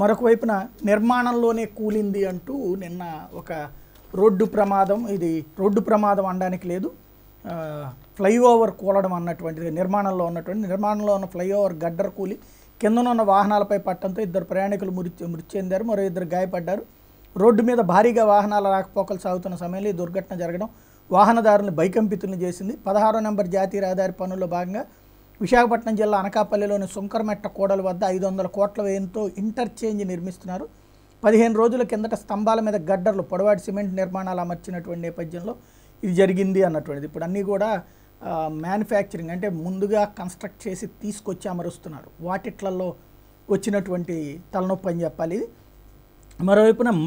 మరొక వైపున నిర్మాణంలోనే కూలింది అంటూ నిన్న ఒక రోడ్డు ప్రమాదం ఇది రోడ్డు ప్రమాదం అనడానికి లేదు ఫ్లైఓవర్ కూలడం అన్నటువంటిది నిర్మాణంలో ఉన్నటువంటి నిర్మాణంలో ఉన్న ఫ్లైఓవర్ గడ్డర్ కూలి కిందనున్న వాహనాలపై పట్టడంతో ఇద్దరు ప్రయాణికులు మృతి మృతి చెందారు మరో ఇద్దరు గాయపడ్డారు రోడ్డు మీద భారీగా వాహనాల రాకపోకలు సాగుతున్న సమయంలో ఈ దుర్ఘటన జరగడం వాహనదారులను బైకంపితులను చేసింది పదహారో నెంబర్ జాతీయ రహదారి పనుల్లో భాగంగా విశాఖపట్నం జిల్లా అనకాపల్లిలోని సుంకరమెట్ట కోడల వద్ద ఐదు వందల కోట్ల వ్యయంతో ఇంటర్చేంజ్ నిర్మిస్తున్నారు పదిహేను రోజుల కిందట స్తంభాల మీద గడ్డర్లు పొడవాటి సిమెంట్ నిర్మాణాలు అమర్చినటువంటి నేపథ్యంలో ఇది జరిగింది అన్నటువంటిది ఇప్పుడు అన్నీ కూడా మ్యానుఫ్యాక్చరింగ్ అంటే ముందుగా కన్స్ట్రక్ట్ చేసి తీసుకొచ్చి అమరుస్తున్నారు వాటిట్లలో వచ్చినటువంటి తలనొప్పి అని చెప్పాలి మరోవైపున మళ్ళీ